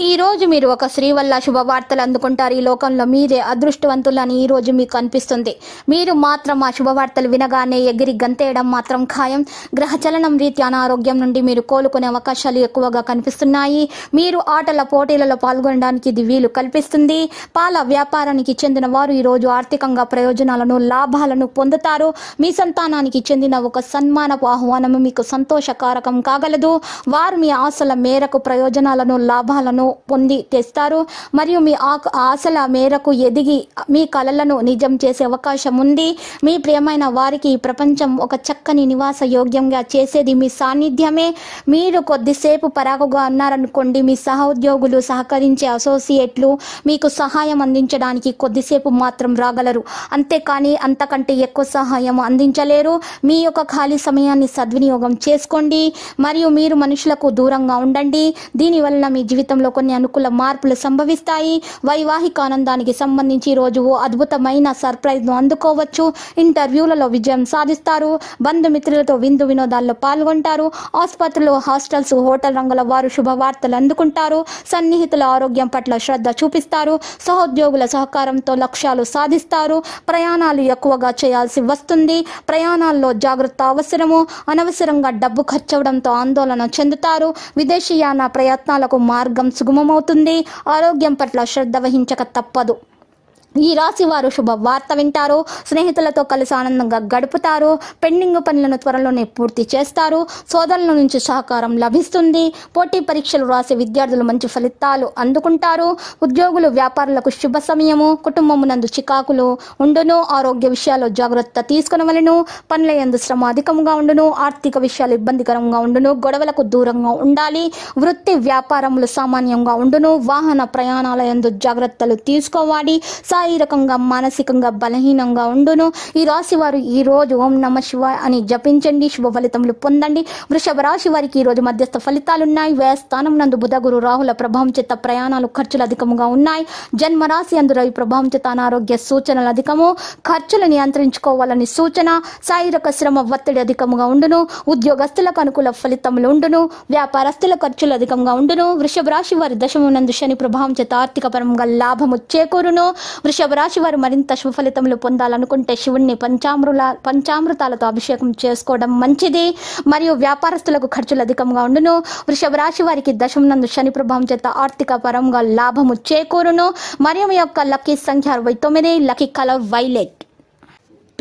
ఈ రోజు మీరు ఒక స్త్రీ వల్ల శుభవార్తలు అందుకుంటారు ఈ లోకంలో మీరే అదృష్టవంతులని ఈ రోజు మీకు అనిపిస్తుంది మీరు మాత్రం ఆ శుభవార్తలు వినగానే ఎగిరి గంతేయడం మాత్రం ఖాయం గ్రహచలనం రీత్యా అనారోగ్యం నుండి మీరు కోలుకునే అవకాశాలు ఎక్కువగా కనిపిస్తున్నాయి మీరు ఆటల పోటీలలో పాల్గొనడానికి ఇది వీలు కల్పిస్తుంది పాల వ్యాపారానికి చెందిన వారు ఈ రోజు ఆర్థికంగా ప్రయోజనాలను లాభాలను పొందుతారు మీ సంతానానికి చెందిన ఒక సన్మానపు ఆహ్వానము మీకు సంతోషకారకం కాగలదు వారు మీ ఆశల మేరకు ప్రయోజనాలను లాభాలను పొంది తెస్తారు మరియు మీ ఆశల మేరకు ఎదిగి మీ కలలను నిజం చేసే అవకాశం ఉంది మీ ప్రియమైన వారికి ఈ ప్రపంచం ఒక చక్కని నివాస యోగ్యంగా చేసేది మీ సాన్నిధ్యమే మీరు కొద్దిసేపు పరాగుగా ఉన్నారనుకోండి మీ సహోద్యోగులు సహకరించే అసోసియేట్లు మీకు సహాయం అందించడానికి కొద్దిసేపు మాత్రం రాగలరు అంతేకాని అంతకంటే ఎక్కువ సహాయం అందించలేరు మీ యొక్క ఖాళీ సమయాన్ని సద్వినియోగం చేసుకోండి మరియు మీరు మనుషులకు దూరంగా ఉండండి దీనివల్ల మీ జీవితంలో కొన్ని అనుకూల మార్పులు సంభవిస్తాయి వైవాహిక ఆనందానికి సంబంధించి రోజు ఓ అద్భుతమైన సర్ప్రైజ్ను అందుకోవచ్చు ఇంటర్వ్యూలలో విజయం సాధిస్తారు బంధుమిత్రులతో విందు వినోదాల్లో పాల్గొంటారు ఆసుపత్రులు హాస్టల్స్ హోటల్ రంగుల వారు శుభవార్తలు అందుకుంటారు సన్నిహితుల ఆరోగ్యం పట్ల శ్రద్ధ చూపిస్తారు సహోద్యోగుల సహకారంతో లక్ష్యాలు సాధిస్తారు ప్రయాణాలు ఎక్కువగా చేయాల్సి వస్తుంది ప్రయాణాల్లో జాగ్రత్త అవసరము అనవసరంగా డబ్బు ఖర్చవడంతో ఆందోళన చెందుతారు విదేశీయాన ప్రయత్నాలకు మార్గం సుగమమవుతుంది ఆరోగ్యం పట్ల శ్రద్ధ వహించక తప్పదు ఈ రాశి వారు శుభవార్త వింటారు స్నేహితులతో కలిసి ఆనందంగా గడుపుతారు పెండింగ్ పనులను త్వరలోనే పూర్తి చేస్తారు సోదరుల నుంచి సహకారం లభిస్తుంది పోటీ పరీక్షలు రాసే విద్యార్థులు మంచి ఫలితాలు అందుకుంటారు ఉద్యోగులు వ్యాపారులకు శుభ సమయము కుటుంబమునందు చికాకులు ఉండును ఆరోగ్య విషయాల్లో జాగ్రత్త తీసుకునవలను పనుల ఎందు శ్రమ అధికంగా ఉండును ఆర్థిక విషయాలు ఇబ్బందికరంగా ఉండును గొడవలకు దూరంగా ఉండాలి వృత్తి వ్యాపారములు సామాన్యంగా ఉండును వాహన ప్రయాణాల ఎందు జాగ్రత్తలు తీసుకోవాలి శారీరకంగా మానసికంగా బలహీనంగా ఉండును ఈ రాశి వారు ఈ రోజు ఓం నమ శివ అని జపించండి శుభ ఫలితములు పొందండి వృషభ రాశి వారికి ఈ రోజు మధ్యస్థ ఫలితాలున్నాయి వ్యయస్థానం నందు బుధ గురు రాహుల ప్రభావం చేత ప్రయాణాలు ఖర్చులు అధికముగా ఉన్నాయి జన్మ రాశి అందు రవి ప్రభావం చేత అనారోగ్య సూచనలు అధికము ఖర్చులు నియంత్రించుకోవాలని సూచన శారీరక శ్రమ ఒత్తిడి అధికముగా ఉండును ఉద్యోగస్తులకు అనుకూల ఫలితములు ఉండును వ్యాపారస్తుల ఖర్చులు అధికంగా ఉండును వృషభ రాశి వారి దశమునందు శని ప్రభావం చేత ఆర్థిక పరంగా లాభము చేకూరును వృషభ రాశి వారు మరింత శుభఫలితములు పొందాలనుకుంటే శివుణ్ణి పంచామృల పంచామృతాలతో అభిషేకం చేసుకోవడం మంచిది మరియు వ్యాపారస్తులకు ఖర్చులు అధికంగా ఉండును వృషభ రాశి వారికి నందు శని ప్రభావం చేత ఆర్థిక పరంగా లాభము చేకూరును మరియు యొక్క లక్కీ సంఖ్య అరవై తొమ్మిది లక్కీ కలర్ వైలెట్